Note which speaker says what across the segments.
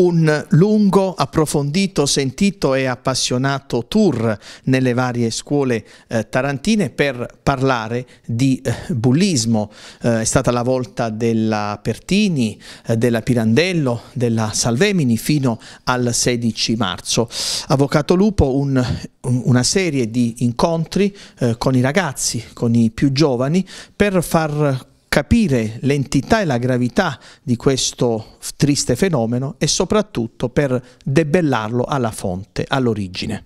Speaker 1: un lungo, approfondito, sentito e appassionato tour nelle varie scuole eh, tarantine per parlare di eh, bullismo. Eh, è stata la volta della Pertini, eh, della Pirandello, della Salvemini fino al 16 marzo. Avvocato Lupo, un, una serie di incontri eh, con i ragazzi, con i più giovani, per far capire l'entità e la gravità di questo triste fenomeno e
Speaker 2: soprattutto
Speaker 1: per debellarlo alla fonte, all'origine.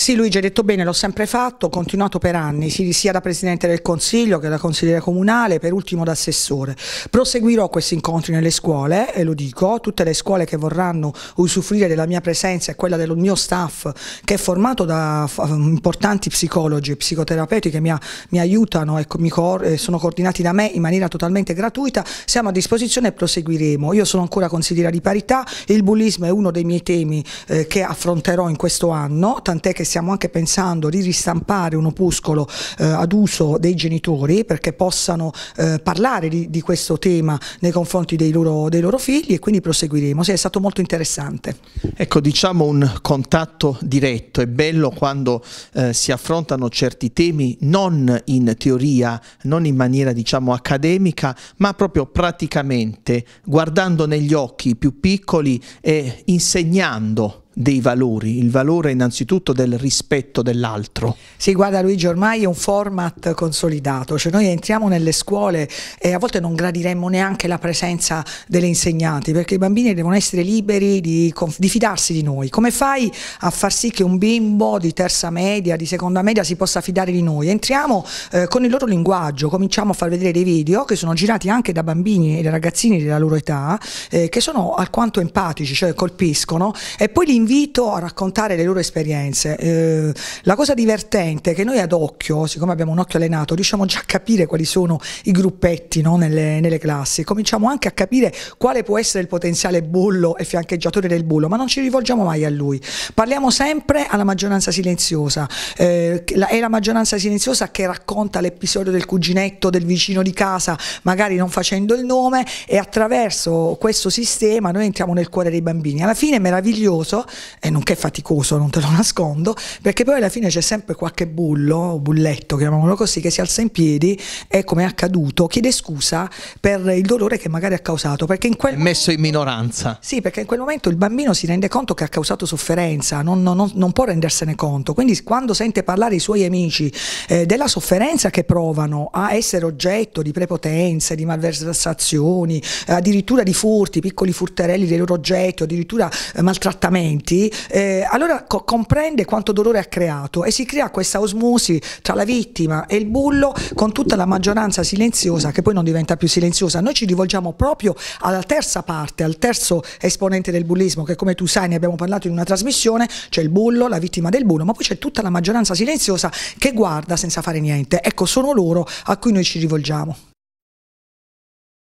Speaker 2: Sì, Luigi ha detto bene, l'ho sempre fatto, ho continuato per anni, sia da Presidente del Consiglio che da Consigliere Comunale, per ultimo da Assessore. Proseguirò questi incontri nelle scuole, e lo dico, tutte le scuole che vorranno usufruire della mia presenza e quella del mio staff, che è formato da importanti psicologi e psicoterapeuti che mi, ha, mi aiutano e mi co sono coordinati da me in maniera totalmente gratuita, siamo a disposizione e proseguiremo. Io sono ancora consigliera di parità, il bullismo è uno dei miei temi eh, che affronterò in questo anno, tant'è che stiamo anche pensando di ristampare un opuscolo eh, ad uso dei genitori perché possano eh, parlare di, di, questo tema nei confronti dei loro, dei loro figli e quindi proseguiremo. Sì, è stato molto interessante.
Speaker 1: Ecco, diciamo un contatto diretto, è bello quando eh, si affrontano certi temi non in teoria, non in maniera diciamo accademica, ma proprio praticamente, guardando negli occhi i più piccoli e insegnando dei valori, il valore innanzitutto del rispetto dell'altro.
Speaker 2: Sì, guarda Luigi, ormai è un format consolidato, cioè noi entriamo nelle scuole e a volte non gradiremmo neanche la presenza delle insegnanti, perché i bambini devono essere liberi di, di fidarsi di noi. Come fai a far sì che un bimbo di terza media, di seconda media si possa fidare di noi? Entriamo eh, con il loro linguaggio, cominciamo a far vedere dei video che sono girati anche da bambini e da ragazzini della loro età, eh, che sono alquanto empatici, cioè colpiscono, e poi li invito a raccontare le loro esperienze. Eh, la cosa divertente è che noi ad occhio, siccome abbiamo un occhio allenato, riusciamo già a capire quali sono i gruppetti no, nelle, nelle, classi, cominciamo anche a capire quale può essere il potenziale bullo e fiancheggiatore del bullo, ma non ci rivolgiamo mai a lui. Parliamo sempre alla maggioranza silenziosa, eh, la, è la maggioranza silenziosa che racconta l'episodio del cuginetto, del vicino di casa, magari non facendo il nome e attraverso questo sistema noi entriamo nel cuore dei bambini. Alla fine è meraviglioso e nonché faticoso, non te lo nascondo, perché poi alla fine c'è sempre qualche bullo, o bulletto, chiamiamolo così, che si alza in piedi e come è accaduto chiede scusa per il dolore che magari ha causato, perché in quel è messo in minoranza. Sì, perché in quel momento il bambino si rende conto che ha causato sofferenza, non, non, non può rendersene conto, quindi quando sente parlare i suoi amici eh, della sofferenza che provano a essere oggetto di prepotenze, di malversazioni, addirittura di furti, piccoli furterelli dei loro oggetti, addirittura eh, maltrattamenti, momenti, eh, allora co comprende quanto dolore ha creato e si crea questa osmosi tra la vittima e il bullo con tutta la maggioranza silenziosa che poi non diventa più silenziosa. Noi ci rivolgiamo proprio alla terza parte, al terzo esponente del bullismo che come tu sai ne abbiamo parlato in una trasmissione, c'è il bullo, la vittima del bullo, ma poi c'è tutta la maggioranza silenziosa che guarda senza fare niente. Ecco, sono loro a cui noi ci rivolgiamo.